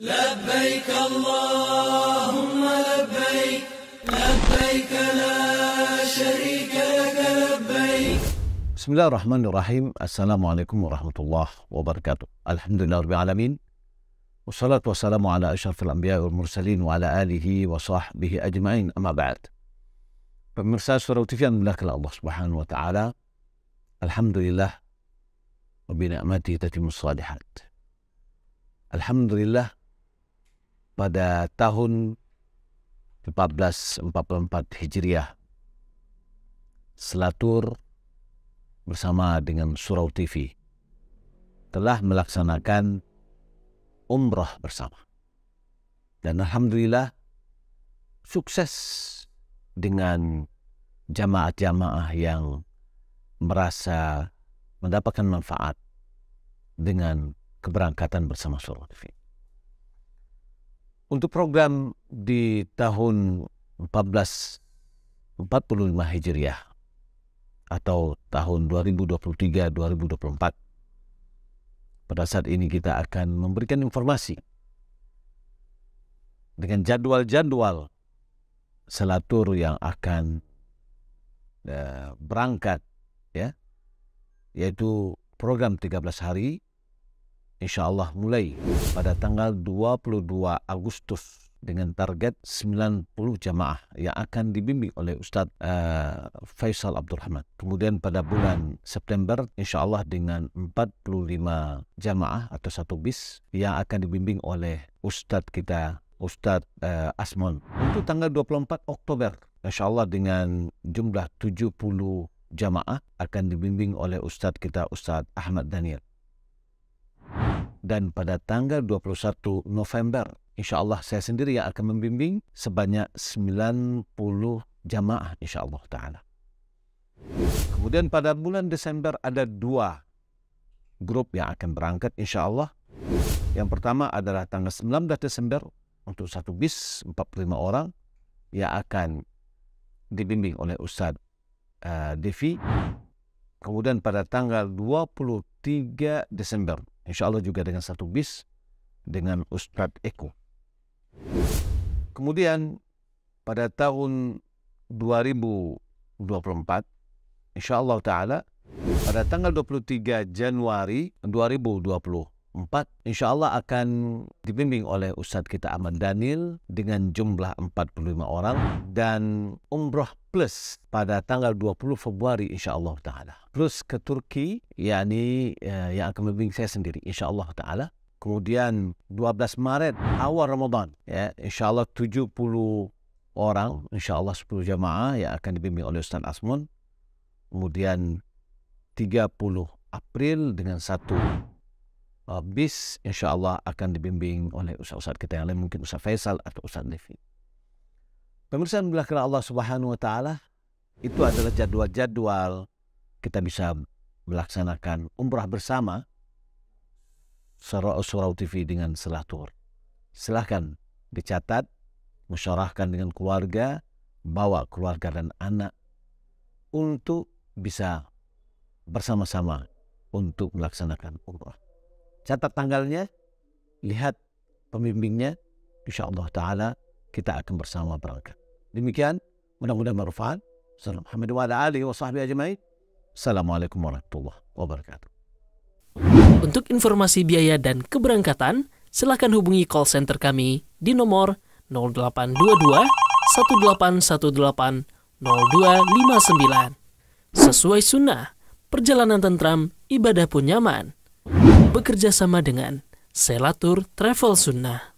لبيك اللهم لبيك لبيك لا شريك لك لبيك بسم الله الرحمن الرحيم السلام عليكم ورحمة الله وبركاته الحمد لله رب العالمين والصلاة والسلام على أشرف الأنبياء والمرسلين وعلى آله وصحبه أجمعين أما بعد Pemirsa سورة وتفيا من الله Allah الله سبحانه وتعالى الحمد لله وبنعمته تتم الصالحات الحمد لله pada tahun 1444 Hijriah. Selatur bersama dengan Surau TV telah melaksanakan umrah bersama. Dan Alhamdulillah sukses dengan jamaah-jamaah yang merasa mendapatkan manfaat dengan keberangkatan bersama Surau TV. Untuk program di tahun 1445 Hijriah atau tahun 2023-2024, pada saat ini kita akan memberikan informasi dengan jadwal-jadwal selatur yang akan eh, berangkat ya yaitu program 13 hari insya Allah mulai pada tanggal 22 Agustus dengan target 90 jamaah yang akan dibimbing oleh Ustadz uh, Faisal Abdurrahman. Kemudian pada bulan September insya Allah dengan 45 jamaah atau satu bis yang akan dibimbing oleh Ustadz kita Ustadz uh, Asmon. Untuk tanggal 24 Oktober insya Allah dengan jumlah 70 jamaah akan dibimbing oleh Ustadz kita Ustadz Ahmad Daniel dan pada tanggal 21 November insya Allah saya sendiri yang akan membimbing sebanyak 90 jamaah insya Allah ta'ala. Kemudian pada bulan Desember ada dua grup yang akan berangkat insya Allah. Yang pertama adalah tanggal 19 Desember untuk satu bis 45 orang yang akan dibimbing oleh Ustadz uh, eh, Devi. Kemudian pada tanggal 23 Desember Insya Allah juga dengan satu bis dengan Ustadz Eko. Kemudian pada tahun 2024, insya Allah Ta'ala, pada tanggal 23 Januari 2024, empat insyaallah akan dibimbing oleh Ustaz kita Ahmad Daniel dengan jumlah 45 orang dan umroh plus pada tanggal 20 Februari insyaallah taala plus ke Turki yakni eh, yang akan membimbing saya sendiri insyaallah taala kemudian 12 Maret awal Ramadan ya insyaallah 70 orang insyaallah 10 jamaah yang akan dibimbing oleh Ustaz Asmun kemudian 30 April dengan satu Uh, bis insya Allah akan dibimbing oleh usaha-usaha kita yang lain mungkin usaha Faisal atau usaha Devi. Pemirsa belakang Allah Subhanahu Wa Taala itu adalah jadwal-jadwal kita bisa melaksanakan umrah bersama Surau Surau TV dengan Selatur. Silahkan dicatat, musyarahkan dengan keluarga, bawa keluarga dan anak untuk bisa bersama-sama untuk melaksanakan umrah. Catat tanggalnya, lihat pembimbingnya, insya Allah Ta'ala kita akan bersama berangkat. Demikian, mudah-mudahan bermanfaat. Salam Assalamualaikum warahmatullahi wabarakatuh. Untuk informasi biaya dan keberangkatan, silakan hubungi call center kami di nomor 0822 1818 0259. Sesuai sunnah, perjalanan tentram, ibadah pun nyaman bekerja sama dengan Selatur Travel Sunnah.